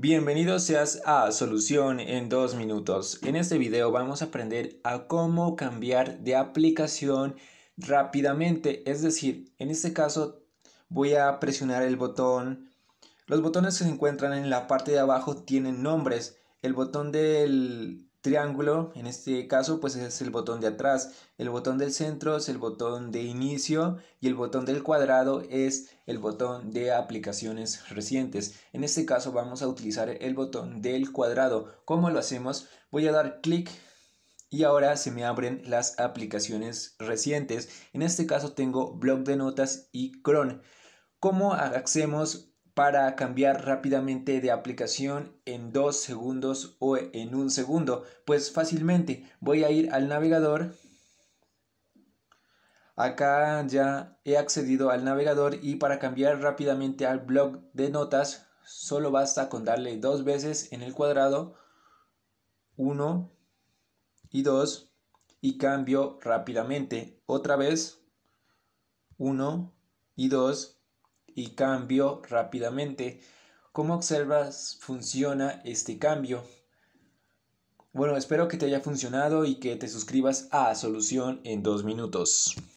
Bienvenido seas a Solución en 2 minutos. En este video vamos a aprender a cómo cambiar de aplicación rápidamente. Es decir, en este caso voy a presionar el botón. Los botones que se encuentran en la parte de abajo tienen nombres. El botón del triángulo, en este caso pues es el botón de atrás, el botón del centro es el botón de inicio y el botón del cuadrado es el botón de aplicaciones recientes. En este caso vamos a utilizar el botón del cuadrado. ¿Cómo lo hacemos? Voy a dar clic y ahora se me abren las aplicaciones recientes. En este caso tengo blog de notas y cron. ¿Cómo hacemos para cambiar rápidamente de aplicación en dos segundos o en un segundo. Pues fácilmente voy a ir al navegador. Acá ya he accedido al navegador y para cambiar rápidamente al blog de notas solo basta con darle dos veces en el cuadrado 1 y 2 y cambio rápidamente. Otra vez 1 y 2 y cambio rápidamente. ¿Cómo observas funciona este cambio? Bueno, espero que te haya funcionado y que te suscribas a Solución en dos minutos.